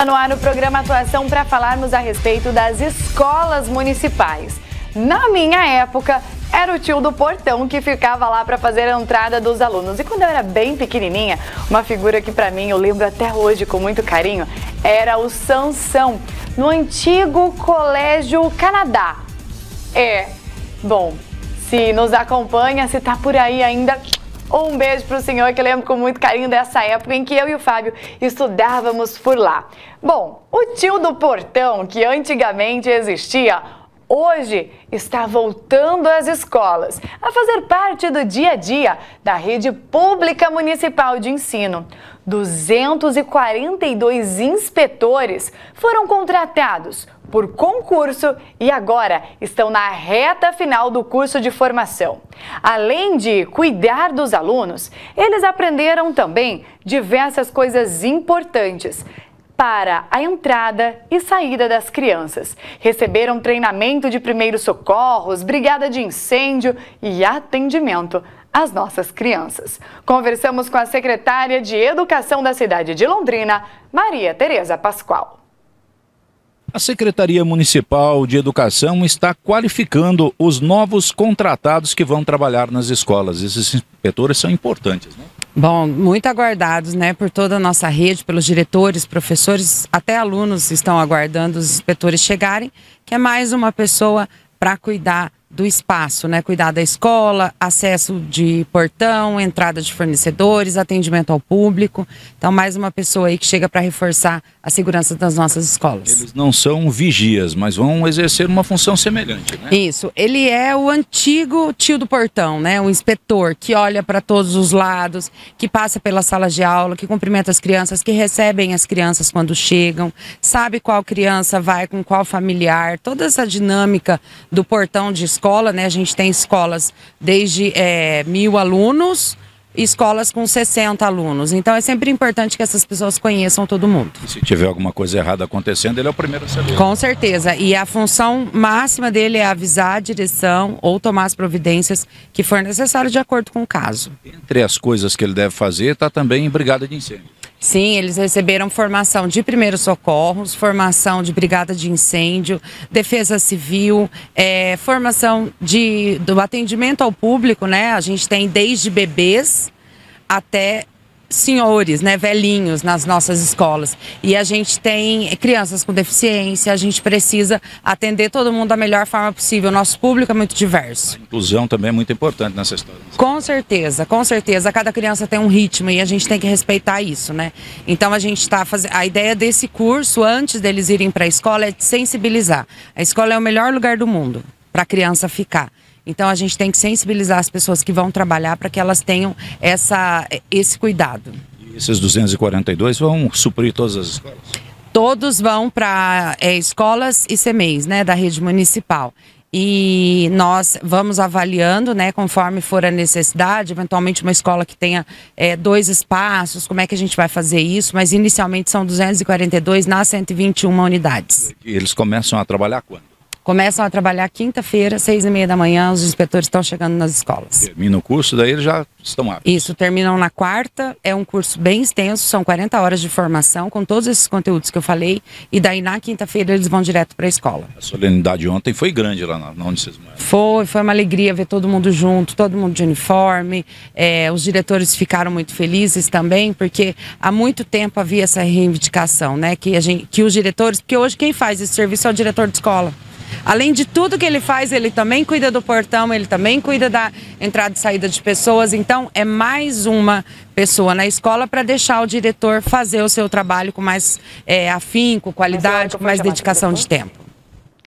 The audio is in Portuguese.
Tá no ar no programa Atuação para falarmos a respeito das escolas municipais. Na minha época, era o tio do portão que ficava lá para fazer a entrada dos alunos. E quando eu era bem pequenininha, uma figura que para mim eu lembro até hoje com muito carinho, era o Sansão, no antigo Colégio Canadá. É, bom, se nos acompanha, se tá por aí ainda, um beijo para o senhor que eu lembro com muito carinho dessa época em que eu e o Fábio estudávamos por lá. Bom, o tio do portão que antigamente existia hoje está voltando às escolas a fazer parte do dia a dia da rede pública municipal de ensino. 242 inspetores foram contratados por concurso e agora estão na reta final do curso de formação. Além de cuidar dos alunos, eles aprenderam também diversas coisas importantes para a entrada e saída das crianças. Receberam treinamento de primeiros socorros, brigada de incêndio e atendimento às nossas crianças. Conversamos com a secretária de Educação da cidade de Londrina, Maria Tereza Pascoal. A Secretaria Municipal de Educação está qualificando os novos contratados que vão trabalhar nas escolas. Esses inspetores são importantes, né? Bom, muito aguardados, né, por toda a nossa rede, pelos diretores, professores, até alunos estão aguardando os inspetores chegarem, que é mais uma pessoa para cuidar do espaço, né? Cuidar da escola, acesso de portão, entrada de fornecedores, atendimento ao público. Então, mais uma pessoa aí que chega para reforçar a segurança das nossas escolas. Eles não são vigias, mas vão exercer uma função semelhante, né? Isso. Ele é o antigo tio do portão, né? O inspetor que olha para todos os lados, que passa pela sala de aula, que cumprimenta as crianças, que recebem as crianças quando chegam, sabe qual criança vai com qual familiar, toda essa dinâmica do portão de escola escola, né? A gente tem escolas desde é, mil alunos, escolas com 60 alunos. Então é sempre importante que essas pessoas conheçam todo mundo. E se tiver alguma coisa errada acontecendo, ele é o primeiro a saber. Com certeza. E a função máxima dele é avisar a direção ou tomar as providências que for necessário de acordo com o caso. Entre as coisas que ele deve fazer está também brigada de incêndio. Sim, eles receberam formação de primeiros socorros, formação de brigada de incêndio, defesa civil, é, formação de, do atendimento ao público, né? A gente tem desde bebês até senhores, né, velhinhos nas nossas escolas. E a gente tem crianças com deficiência, a gente precisa atender todo mundo da melhor forma possível. O nosso público é muito diverso. A inclusão também é muito importante nessa história. Com certeza, com certeza. Cada criança tem um ritmo e a gente tem que respeitar isso, né? Então a gente está fazendo. A ideia desse curso, antes deles irem para a escola, é sensibilizar. A escola é o melhor lugar do mundo para a criança ficar. Então a gente tem que sensibilizar as pessoas que vão trabalhar para que elas tenham essa, esse cuidado. E esses 242 vão suprir todas as escolas? Todos vão para é, escolas e CMEIs, né, da rede municipal e nós vamos avaliando, né, conforme for a necessidade, eventualmente uma escola que tenha é, dois espaços, como é que a gente vai fazer isso, mas inicialmente são 242 nas 121 unidades. E eles começam a trabalhar quando? Começam a trabalhar quinta-feira, seis e meia da manhã, os inspetores estão chegando nas escolas. Termina o curso, daí eles já estão aptos. Isso, terminam na quarta, é um curso bem extenso, são 40 horas de formação, com todos esses conteúdos que eu falei, e daí na quinta-feira eles vão direto para a escola. A solenidade ontem foi grande lá na, na onde vocês moram. Foi, foi uma alegria ver todo mundo junto, todo mundo de uniforme, é, os diretores ficaram muito felizes também, porque há muito tempo havia essa reivindicação, né, que, a gente, que os diretores, porque hoje quem faz esse serviço é o diretor de escola. Além de tudo que ele faz, ele também cuida do portão, ele também cuida da entrada e saída de pessoas. Então, é mais uma pessoa na escola para deixar o diretor fazer o seu trabalho com mais é, afinco, qualidade, com mais dedicação de tempo.